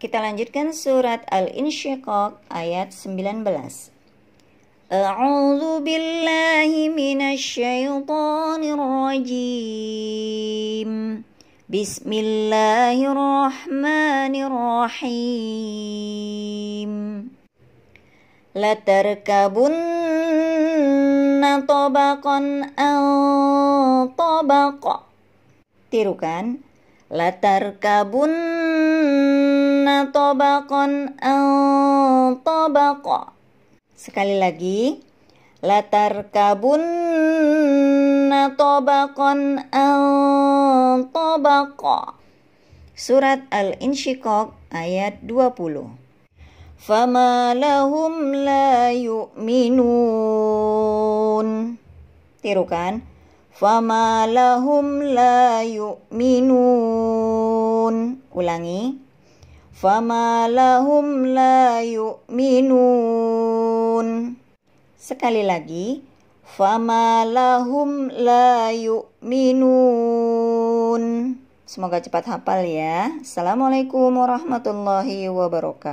Kita lanjutkan surat Al-Insyiqaq ayat 19. A'udzu billahi minasy syaithanir rajim. Bismillahirrahmanirrahim. Latarkabunna tabaqan an tabaq. Tirukan. Latarkabunna طبقا عن طبق sekali lagi latarkabunna tabaqan an tabaqa Surat Al-Insyiqaq ayat 20 Fama lahum la yu'minun Tirukan Fama lahum la yu'minun Ulangi fama lahum la yu'minun. Sekali lagi, fama lahum la yu'minun. Semoga cepat hafal ya. Assalamualaikum warahmatullahi wabarakatuh.